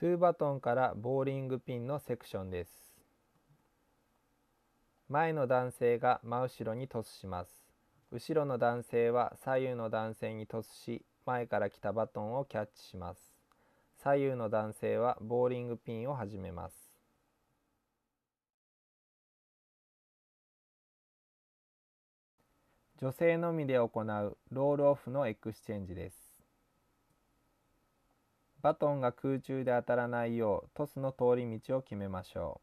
トゥーバトンからボーリングピンのセクションです前の男性が真後ろにトスします後ろの男性は左右の男性にトスし前から来たバトンをキャッチします左右の男性はボーリングピンを始めます女性のみで行うロールオフのエクスチェンジですバトンが空中で当たらないようトスの通り道を決めましょ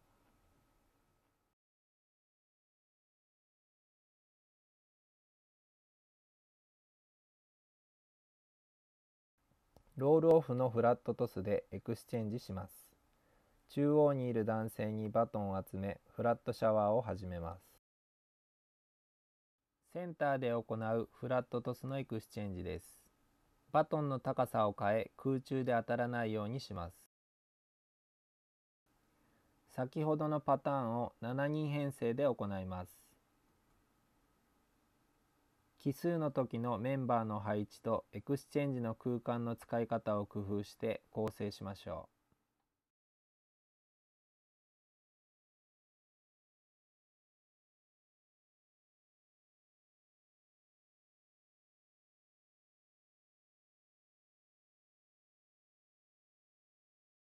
う。ロールオフのフラットトスでエクスチェンジします。中央にいる男性にバトンを集め、フラットシャワーを始めます。センターで行うフラットトスのエクスチェンジです。バトンの高さを変え空中で当たらないようにします先ほどのパターンを7人編成で行います奇数の時のメンバーの配置とエクスチェンジの空間の使い方を工夫して構成しましょう